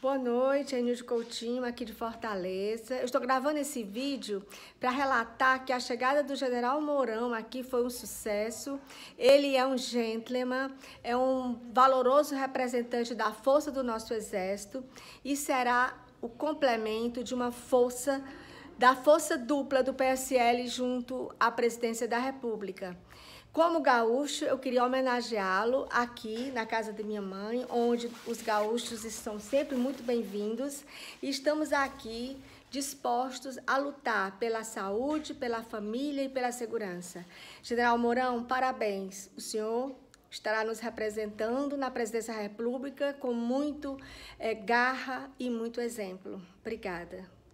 Boa noite, de Coutinho, aqui de Fortaleza. Eu estou gravando esse vídeo para relatar que a chegada do general Mourão aqui foi um sucesso. Ele é um gentleman, é um valoroso representante da força do nosso exército e será o complemento de uma força da força dupla do PSL junto à presidência da República. Como gaúcho, eu queria homenageá-lo aqui na casa de minha mãe, onde os gaúchos são sempre muito bem-vindos. E estamos aqui dispostos a lutar pela saúde, pela família e pela segurança. General Mourão, parabéns. O senhor estará nos representando na presidência da República com muito é, garra e muito exemplo. Obrigada.